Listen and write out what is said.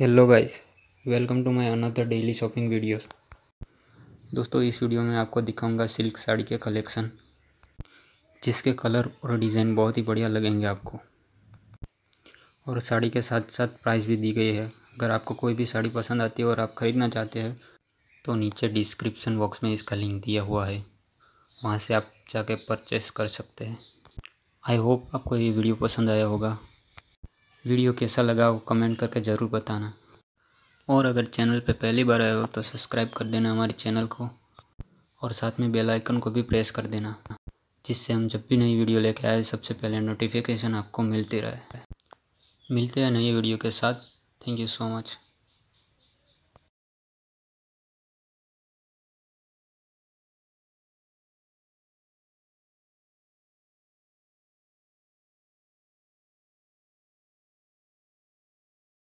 hello guys welcome to my another daily shopping videos दोस्तों इस video में आपको दिखाऊंगा सिल्क साड़ी के कलेक्शन जिसके कलर और डिज़ाइन बहुत ही बढ़िया लगेंगे आपको और साड़ी के साथ साथ प्राइस भी दी गई है अगर आपको कोई भी साड़ी पसंद आती है और आप ख़रीदना चाहते हैं तो नीचे डिस्क्रिप्शन बॉक्स में इसका लिंक दिया हुआ है वहाँ से आप जाके परचेस कर सकते हैं आई होप आपको ये वीडियो पसंद आया होगा वीडियो कैसा लगा वो कमेंट करके ज़रूर बताना और अगर चैनल पे पहली बार आए हो तो सब्सक्राइब कर देना हमारे चैनल को और साथ में बेल आइकन को भी प्रेस कर देना जिससे हम जब भी नई वीडियो लेके आए सबसे पहले नोटिफिकेशन आपको मिलती रहे मिलते हैं नई वीडियो के साथ थैंक यू सो मच